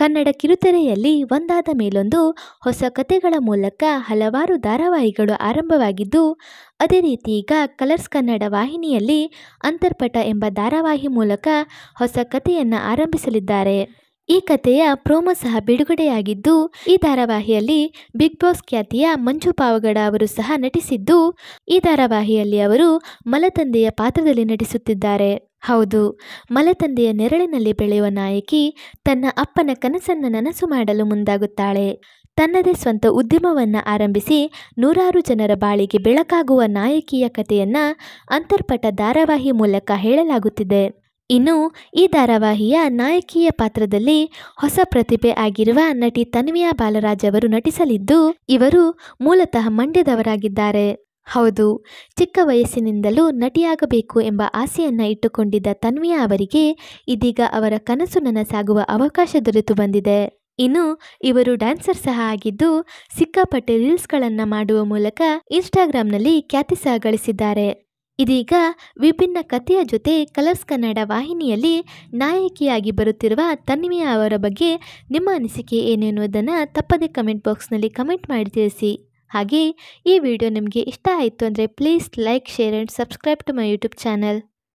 ಕನ್ನಡ ಕಿರುತೆರೆಯಲ್ಲಿ ಒಂದಾದ ಮೇಲೊಂದು ಹೊಸ ಕಥೆಗಳ ಮೂಲಕ ಹಲವಾರು ಧಾರಾವಾಹಿಗಳು ಆರಂಭವಾಗಿದ್ದು ಅದೇ ರೀತಿ ಈಗ ಕಲರ್ಸ್ ಕನ್ನಡ ವಾಹಿನಿಯಲ್ಲಿ ಅಂತರ್ಪಟ ಎಂಬ ಧಾರಾವಾಹಿ ಮೂಲಕ ಹೊಸ ಕಥೆಯನ್ನು ಆರಂಭಿಸಲಿದ್ದಾರೆ ಈ ಕಥೆಯ ಪ್ರೋಮೋ ಸಹ ಬಿಡುಗಡೆಯಾಗಿದ್ದು ಈ ಧಾರಾವಾಹಿಯಲ್ಲಿ ಬಿಗ್ ಬಾಸ್ ಖ್ಯಾತಿಯ ಮಂಜು ಪಾವಗಡ ಅವರು ಸಹ ನಟಿಸಿದ್ದು ಈ ಧಾರಾವಾಹಿಯಲ್ಲಿ ಅವರು ಮಲತಂದೆಯ ಪಾತ್ರದಲ್ಲಿ ನಟಿಸುತ್ತಿದ್ದಾರೆ ಹೌದು ಮಲತಂದೆಯ ನೆರಳಿನಲ್ಲಿ ಬೆಳೆಯುವ ನಾಯಕಿ ತನ್ನ ಅಪ್ಪನ ಕನಸನ್ನು ನನಸು ಮಾಡಲು ಮುಂದಾಗುತ್ತಾಳೆ ತನ್ನದೇ ಸ್ವಂತ ಉದ್ಯಮವನ್ನು ಆರಂಭಿಸಿ ನೂರಾರು ಜನರ ಬಾಳಿಗೆ ಬೆಳಕಾಗುವ ನಾಯಕಿಯ ಕಥೆಯನ್ನು ಅಂತರ್ಪಟ ಧಾರಾವಾಹಿ ಮೂಲಕ ಹೇಳಲಾಗುತ್ತಿದೆ ಇನ್ನು ಈ ಧಾರಾವಾಹಿಯ ನಾಯಕಿಯ ಪಾತ್ರದಲ್ಲಿ ಹೊಸ ಪ್ರತಿಭೆ ಆಗಿರುವ ನಟಿ ತನ್ವಿಯಾ ಬಾಲರಾಜ್ ಅವರು ನಟಿಸಲಿದ್ದು ಇವರು ಮೂಲತಃ ಮಂಡ್ಯದವರಾಗಿದ್ದಾರೆ ಹೌದು ಚಿಕ್ಕ ವಯಸ್ಸಿನಿಂದಲೂ ನಟಿಯಾಗಬೇಕು ಎಂಬ ಆಸೆಯನ್ನು ಇಟ್ಟುಕೊಂಡಿದ್ದ ತನ್ವಿಯಾ ಅವರಿಗೆ ಇದೀಗ ಅವರ ಕನಸು ನನಸಾಗುವ ಅವಕಾಶ ದೊರೆತು ಬಂದಿದೆ ಇನ್ನು ಇವರು ಡ್ಯಾನ್ಸರ್ ಸಹ ಆಗಿದ್ದು ಸಿಕ್ಕಾಪಟ್ಟೆ ರೀಲ್ಸ್ಗಳನ್ನು ಮಾಡುವ ಮೂಲಕ ಇನ್ಸ್ಟಾಗ್ರಾಂನಲ್ಲಿ ಖ್ಯಾತಿ ಸಹ ಗಳಿಸಿದ್ದಾರೆ ಇದೀಗ ವಿಭಿನ್ನ ಕಥೆಯ ಜೊತೆ ಕಲರ್ಸ್ ಕನ್ನಡ ವಾಹಿನಿಯಲ್ಲಿ ನಾಯಕಿಯಾಗಿ ಬರುತ್ತಿರುವ ತನ್ವಿಯಾ ಅವರ ಬಗ್ಗೆ ನಿಮ್ಮ ಅನಿಸಿಕೆ ಏನೆನ್ನುವುದನ್ನು ತಪ್ಪದೆ ಕಮೆಂಟ್ ಬಾಕ್ಸ್ನಲ್ಲಿ ಕಮೆಂಟ್ ಮಾಡಿ ತಿಳಿಸಿ ಹಾಗೆಯೇ ಈ ವಿಡಿಯೋ ನಿಮಗೆ ಇಷ್ಟ ಆಯಿತು ಅಂದರೆ please like share and subscribe to my YouTube channel